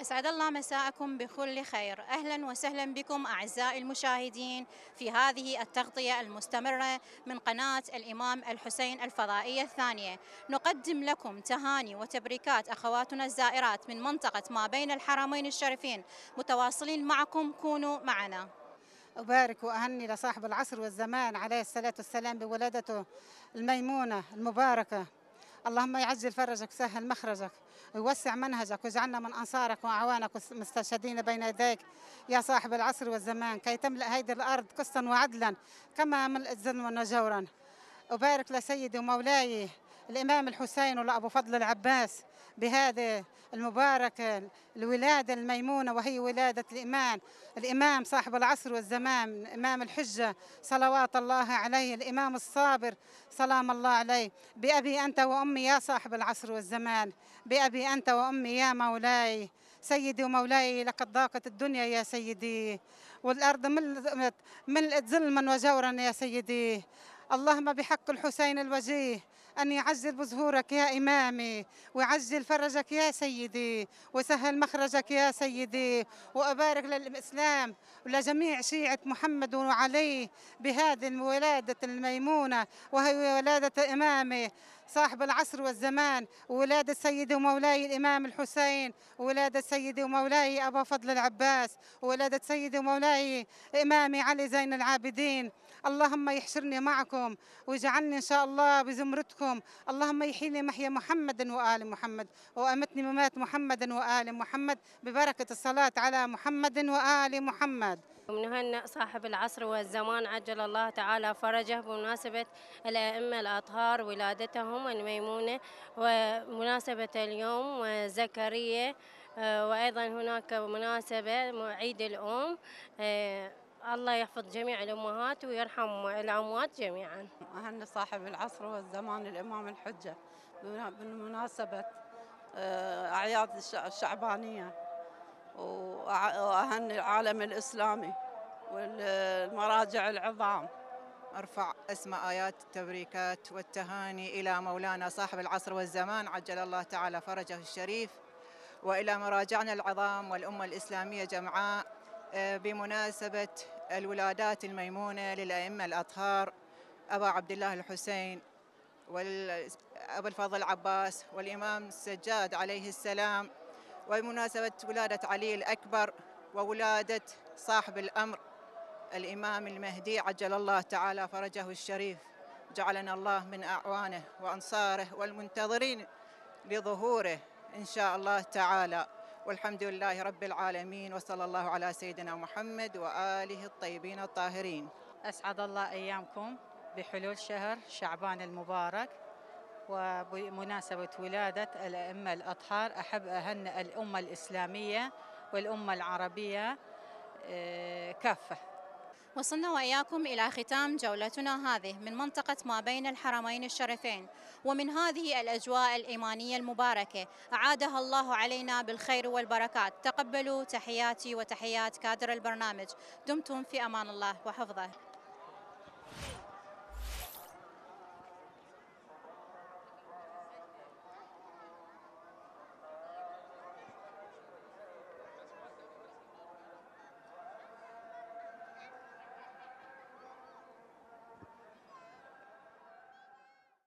أسعد الله مساءكم بكل خير أهلا وسهلا بكم أعزائي المشاهدين في هذه التغطية المستمرة من قناة الإمام الحسين الفضائية الثانية نقدم لكم تهاني وتبريكات أخواتنا الزائرات من منطقة ما بين الحرمين الشريفين متواصلين معكم كونوا معنا أبارك وأهني لصاحب العصر والزمان عليه الصلاة والسلام بولادته الميمونة المباركة اللهم يعجل فرجك وسهل مخرجك ويوسع منهجك واجعلنا من أنصارك وأعوانك ومستشهدين بين يديك يا صاحب العصر والزمان كي تملأ هيدي الأرض قسطا وعدلا كما ملأت ظلما وجورا أبارك لسيدي ومولاي الإمام الحسين ولأبو فضل العباس بهذا المبارك الولادة الميمونة وهي ولادة الإمام الإمام صاحب العصر والزمان إمام الحجة صلوات الله عليه الإمام الصابر سلام الله عليه بأبي أنت وأمي يا صاحب العصر والزمان بأبي أنت وأمي يا مولاي سيدي ومولاي لقد ضاقت الدنيا يا سيدي والأرض ملئت ظلما وجورا يا سيدي اللهم بحق الحسين الوجيه أن يعجل بظهورك يا إمامي ويعجل فرجك يا سيدي وسهل مخرجك يا سيدي وأبارك للإسلام ولجميع شيعة محمد وعلي بهذه الولادة الميمونة وهي ولادة إمامي صاحب العصر والزمان ولادة سيدي ومولاي الإمام الحسين ولادة سيدي ومولاي أبا فضل العباس ولادة سيدي ومولاي إمامي علي زين العابدين اللهم يحشرني معكم ويجعلني إن شاء الله بزمرتكم اللهم يحيني محيا محمد وآل محمد وأمتني ممات محمد وآل محمد ببركة الصلاة على محمد وآل محمد ونهنئ صاحب العصر والزمان عجل الله تعالى فرجه بمناسبة الأئمة الأطهار ولادتهم الميمونة ومناسبة اليوم زكريا آه، وأيضا هناك مناسبة عيد الأم آه، الله يحفظ جميع الأمهات ويرحم الأموات جميعا أهني صاحب العصر والزمان الإمام الحجة بمناسبة آه، أعياد الشعبانية واهني العالم الاسلامي والمراجع العظام ارفع اسم ايات التبريكات والتهاني الى مولانا صاحب العصر والزمان عجل الله تعالى فرجه الشريف والى مراجعنا العظام والامه الاسلاميه جمعاء آه، بمناسبه الولادات الميمونه للائمه الاطهار ابا عبد الله الحسين وابو الفضل العباس والامام السجاد عليه السلام وبمناسبة ولادة علي الأكبر وولادة صاحب الأمر الإمام المهدي عجل الله تعالى فرجه الشريف جعلنا الله من أعوانه وأنصاره والمنتظرين لظهوره إن شاء الله تعالى والحمد لله رب العالمين وصلى الله على سيدنا محمد وآله الطيبين الطاهرين أسعد الله أيامكم بحلول شهر شعبان المبارك وبمناسبة ولادة الأئمة الأطهار أحب أهنئ الأمة الإسلامية والأمة العربية آه، كافة وصلنا وإياكم إلى ختام جولتنا هذه من منطقة ما بين الحرمين الشريفين ومن هذه الأجواء الإيمانية المباركة أعادها الله علينا بالخير والبركات تقبلوا تحياتي وتحيات كادر البرنامج دمتم في أمان الله وحفظه